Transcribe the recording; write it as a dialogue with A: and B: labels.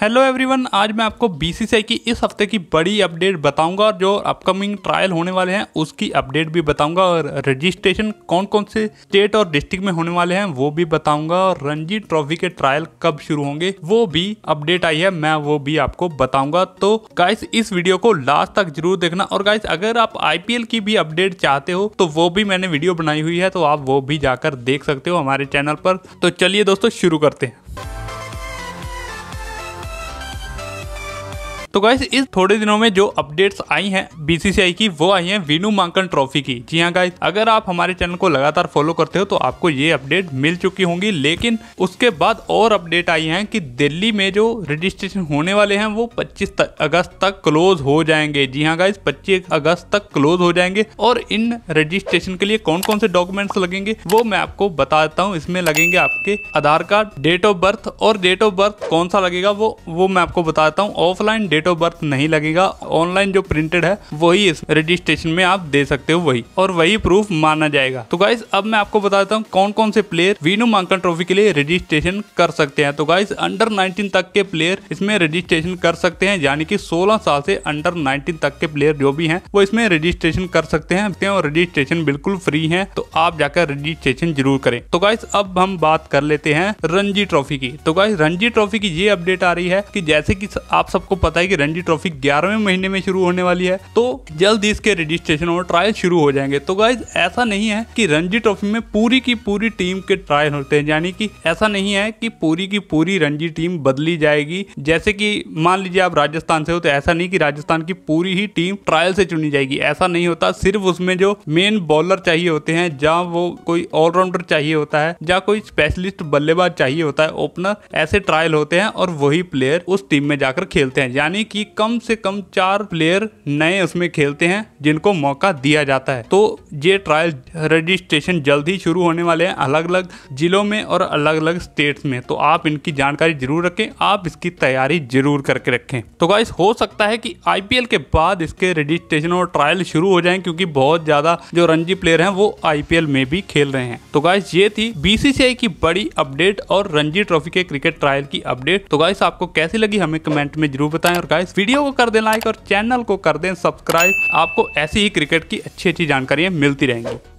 A: hello everyone आज मैं आपको बीसीसीआई की इस हफ्ते की बड़ी अपडेट बताऊंगा और जो अपकमिंग ट्रायल होने वाले हैं उसकी अपडेट भी बताऊंगा और रजिस्ट्रेशन कौन कौन से स्टेट और डिस्ट्रिक्ट में होने वाले हैं वो भी बताऊंगा और रणजी ट्रॉफी के ट्रायल कब शुरू होंगे वो भी अपडेट आई है मैं वो भी आपको बताऊंगा तो गाइस इस वीडियो को लास्ट तक जरूर देखना और गाइस अगर आप आई की भी अपडेट चाहते हो तो वो भी मैंने वीडियो बनाई हुई है तो आप वो भी जाकर देख सकते हो हमारे चैनल पर तो चलिए दोस्तों शुरू करते हैं तो गाइस इस थोड़े दिनों में जो अपडेट्स आई हैं बीसीसीआई की वो आई हैं वीनू मांकन ट्रॉफी की जी हाँ गाइस अगर आप हमारे चैनल को लगातार फॉलो करते हो तो आपको ये अपडेट मिल चुकी होंगी लेकिन उसके बाद और अपडेट आई है कि दिल्ली में जो रजिस्ट्रेशन होने वाले हैं वो पच्चीस अगस्त तक क्लोज हो जाएंगे जी हाँ गाइस पच्चीस अगस्त तक क्लोज हो जाएंगे और इन रजिस्ट्रेशन के लिए कौन कौन से डॉक्यूमेंट्स लगेंगे वो मैं आपको बता देता हूँ इसमें लगेंगे आपके Aadhaar card date of birth और डेट ऑफ बर्थ कौन सा लगेगा वो वो मैं आपको बता देता हूँ offline date date of birth नहीं लगेगा ऑनलाइन जो प्रिंटेड है वही इस रजिस्ट्रेशन में आप दे सकते हो वही और वही प्रूफ माना जाएगा तो गाइस अब मैं आपको बता देता हूँ कौन कौन से प्लेयर वीनू मांकन ट्रॉफी के लिए रजिस्ट्रेशन कर सकते हैं तो गाइस अंडर नाइनटीन तक के प्लेयर इसमें रजिस्ट्रेशन कर सकते हैं यानी कि 16 साल से अंडर 19 तक के प्लेयर जो भी हैं वो इसमें रजिस्ट्रेशन कर सकते हैं और रजिस्ट्रेशन बिल्कुल फ्री है तो आप जाकर रजिस्ट्रेशन जरूर करें तो गाइस अब हम बात कर लेते हैं रणजी ट्रॉफी की तो गाइस रणजी ट्रॉफी की ये अपडेट आ रही है कि जैसे कि आप सबको पता है कि कि रणजी ट्रॉफी ग्यारहवें महीने में शुरू होने वाली है तो जल्द इसके रजिस्ट्रेशन और ट्रायल शुरू हो जाएंगे तो गाइज ऐसा नहीं है कि रणजी ट्रॉफी में पूरी की पूरी टीम के ट्रायल होते हैं यानी कि ऐसा नहीं है कि पूरी की पूरी रणजी टीम बदली जाएगी जैसे कि मान लीजिए आप राजस्थान से हो तो ऐसा नहीं कि राजस्थान की पूरी ही टीम ट्रायल से चुनी जाएगी ऐसा नहीं होता सिर्फ उसमें जो मेन बॉलर चाहिए होते हैं जहाँ वो कोई ऑलराउंडर चाहिए होता है या कोई स्पेशलिस्ट बल्लेबाज चाहिए होता है ओपनर ऐसे ट्रायल होते हैं और वही प्लेयर उस टीम में जाकर खेलते हैं यानी यानी कि कम से कम चार प्लेयर नए उसमें खेलते हैं जिनको मौका दिया जाता है तो ये ट्रायल रजिस्ट्रेशन जल्द ही शुरू होने वाले हैं अलग अलग जिलों में और अलग अलग स्टेट्स में तो आप इनकी जानकारी जरूर रखें आप इसकी तैयारी जरूर करके रखें तो गाइस हो सकता है कि आईपीएल के बाद इसके रजिस्ट्रेशन और ट्रायल शुरू हो जाए क्योंकि बहुत ज्यादा जो रणजी प्लेयर हैं वो आईपीएल में भी खेल रहे हैं तो गाइस ये थी बीसीसीआई की बड़ी अपडेट और रणजी ट्रॉफी के क्रिकेट ट्रायल की अपडेट तो गाइस आपको कैसी लगी हमें कमेंट में जरूर बताएं और गाइस वीडियो को कर दें लाइक और चैनल को कर दें सब्सक्राइब आपको ऐसी ही क्रिकेट की अच्छी अच्छी जानकारियाँ मिलती रहेंगी